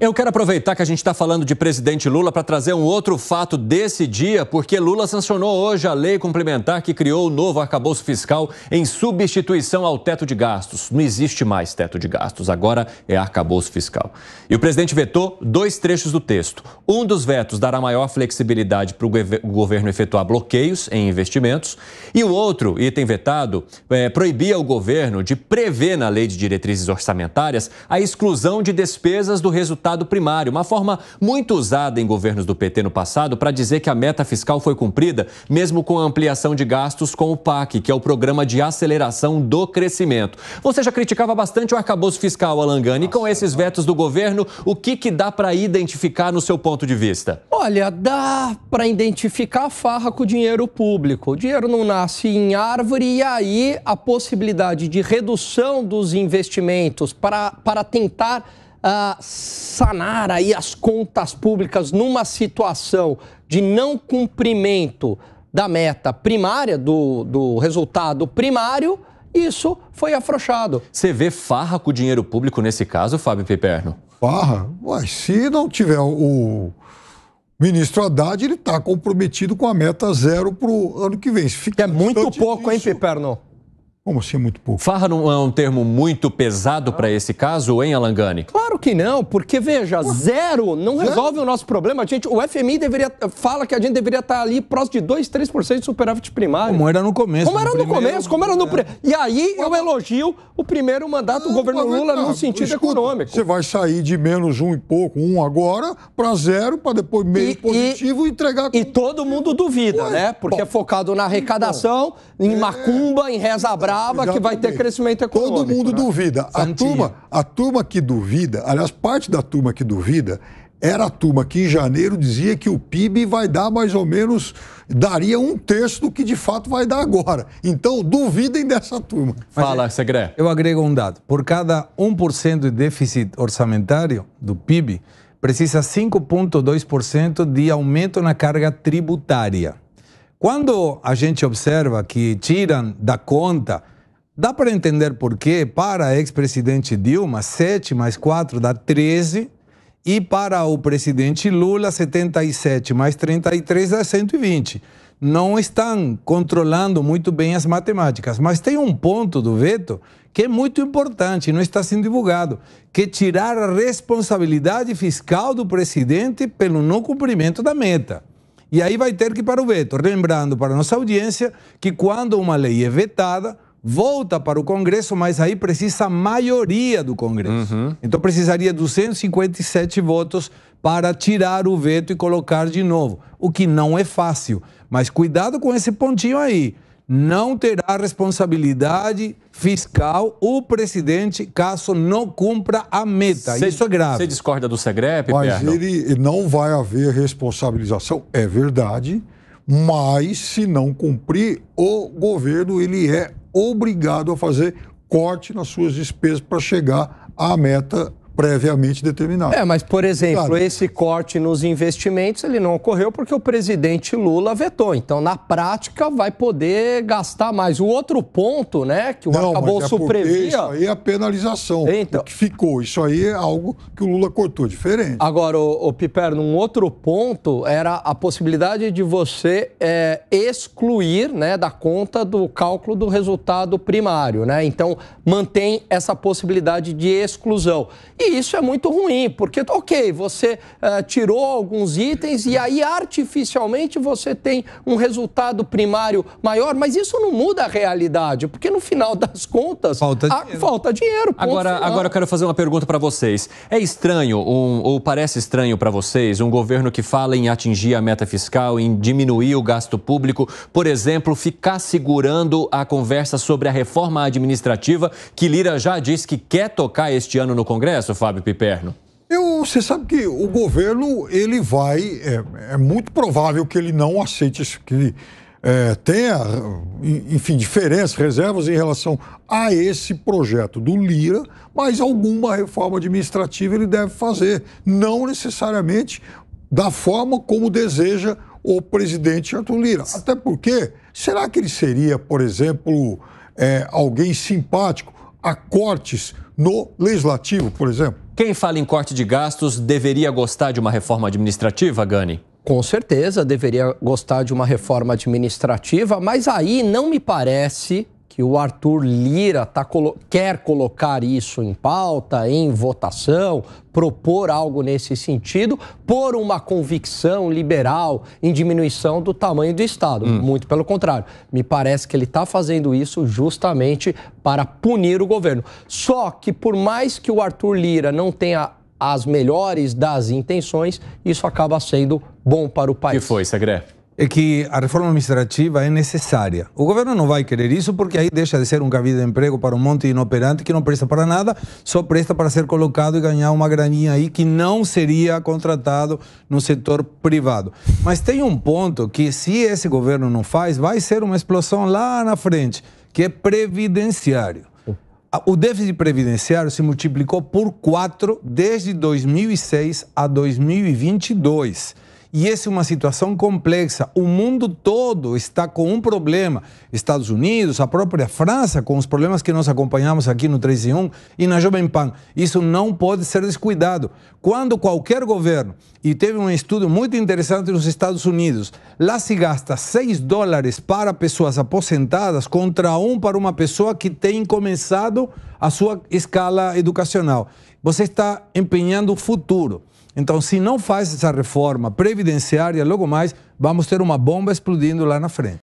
Eu quero aproveitar que a gente está falando de presidente Lula para trazer um outro fato desse dia, porque Lula sancionou hoje a lei complementar que criou o novo arcabouço fiscal em substituição ao teto de gastos. Não existe mais teto de gastos, agora é arcabouço fiscal. E o presidente vetou dois trechos do texto. Um dos vetos dará maior flexibilidade para o governo efetuar bloqueios em investimentos, e o outro, item vetado, é, proibia o governo de prever na lei de diretrizes orçamentárias a exclusão de despesas do resultado resultado primário, uma forma muito usada em governos do PT no passado para dizer que a meta fiscal foi cumprida, mesmo com a ampliação de gastos com o PAC, que é o Programa de Aceleração do Crescimento. Você já criticava bastante o arcabouço fiscal, Alangani, e com esses vetos do governo, o que, que dá para identificar no seu ponto de vista? Olha, dá para identificar a farra com o dinheiro público. O dinheiro não nasce em árvore e aí a possibilidade de redução dos investimentos para, para tentar uh, sanar aí as contas públicas numa situação de não cumprimento da meta primária, do, do resultado primário, isso foi afrouxado. Você vê farra com o dinheiro público nesse caso, Fábio Piperno? Farra? Mas se não tiver o ministro Haddad, ele está comprometido com a meta zero para o ano que vem. Fica é muito pouco, disso. hein, Piperno? Como assim é muito pouco? Farra não é um termo muito pesado para esse caso, hein, Alangani? Claro Claro que não, porque veja, zero não resolve o nosso problema. A gente, o FMI deveria fala que a gente deveria estar tá ali próximo de 2, 3% de superávit primário. Como era no começo. Como era no, no primeiro, começo, como era no é. E aí eu elogio o primeiro mandato não, do governo Lula é no sentido escuta, econômico. Você vai sair de menos um e pouco, um agora, para zero, para depois meio e, positivo e entregar. E todo mundo duvida, Ué, né? Porque bom, é focado na arrecadação, bom, em é, macumba, é, em reza brava, que vai ter crescimento econômico. Todo mundo né? duvida. A turma, a turma que duvida, aliás, parte da turma que duvida era a turma que em janeiro dizia que o PIB vai dar mais ou menos, daria um terço do que de fato vai dar agora. Então, duvidem dessa turma. Fala, é, Segre. Eu agrego um dado. Por cada 1% de déficit orçamentário do PIB, precisa 5,2% de aumento na carga tributária. Quando a gente observa que tiram da conta Dá para entender por que para a ex-presidente Dilma, 7 mais 4 dá 13, e para o presidente Lula, 77 mais 33 dá 120. Não estão controlando muito bem as matemáticas, mas tem um ponto do veto que é muito importante, não está sendo divulgado, que é tirar a responsabilidade fiscal do presidente pelo não cumprimento da meta. E aí vai ter que ir para o veto. Lembrando para a nossa audiência que quando uma lei é vetada, volta para o Congresso, mas aí precisa a maioria do Congresso. Uhum. Então precisaria 257 votos para tirar o veto e colocar de novo, o que não é fácil. Mas cuidado com esse pontinho aí. Não terá responsabilidade fiscal o presidente caso não cumpra a meta. Cê, Isso é grave. Você discorda do Segrep, Mas ele não vai haver responsabilização, é verdade mas se não cumprir, o governo ele é obrigado a fazer corte nas suas despesas para chegar à meta previamente determinado. É, mas, por exemplo, claro. esse corte nos investimentos, ele não ocorreu porque o presidente Lula vetou. Então, na prática, vai poder gastar mais. O outro ponto, né, que o não, arcabouço é previa... Isso aí é a penalização, então... que ficou. Isso aí é algo que o Lula cortou, diferente. Agora, o, o Piperno, um outro ponto era a possibilidade de você é, excluir né, da conta do cálculo do resultado primário, né? Então, mantém essa possibilidade de exclusão. E e isso é muito ruim, porque, ok, você uh, tirou alguns itens e aí artificialmente você tem um resultado primário maior, mas isso não muda a realidade, porque no final das contas falta dinheiro. A, falta dinheiro agora, agora eu quero fazer uma pergunta para vocês. É estranho, um, ou parece estranho para vocês, um governo que fala em atingir a meta fiscal, em diminuir o gasto público, por exemplo, ficar segurando a conversa sobre a reforma administrativa que Lira já disse que quer tocar este ano no Congresso? Fábio Piperno? Eu, você sabe que o governo ele vai, é, é muito provável que ele não aceite isso, que é, tenha, enfim, diferenças, reservas em relação a esse projeto do Lira, mas alguma reforma administrativa ele deve fazer, não necessariamente da forma como deseja o presidente Arthur Lira. Até porque, será que ele seria, por exemplo, é, alguém simpático a cortes? no legislativo, por exemplo. Quem fala em corte de gastos deveria gostar de uma reforma administrativa, Gani? Com certeza deveria gostar de uma reforma administrativa, mas aí não me parece que o Arthur Lira tá colo quer colocar isso em pauta, em votação, propor algo nesse sentido, por uma convicção liberal em diminuição do tamanho do Estado. Hum. Muito pelo contrário. Me parece que ele está fazendo isso justamente para punir o governo. Só que, por mais que o Arthur Lira não tenha as melhores das intenções, isso acaba sendo bom para o país. O que foi, Segré? é que a reforma administrativa é necessária. O governo não vai querer isso porque aí deixa de ser um cabido de emprego para um monte de inoperante que não presta para nada, só presta para ser colocado e ganhar uma graninha aí que não seria contratado no setor privado. Mas tem um ponto que se esse governo não faz, vai ser uma explosão lá na frente, que é previdenciário. O déficit previdenciário se multiplicou por quatro desde 2006 a 2022. E essa é uma situação complexa. O mundo todo está com um problema. Estados Unidos, a própria França, com os problemas que nós acompanhamos aqui no 3 em 1 e na Jovem Pan. Isso não pode ser descuidado. Quando qualquer governo, e teve um estudo muito interessante nos Estados Unidos, lá se gasta 6 dólares para pessoas aposentadas contra um para uma pessoa que tem começado a sua escala educacional. Você está empenhando o futuro. Então, se não faz essa reforma previdenciária, logo mais vamos ter uma bomba explodindo lá na frente.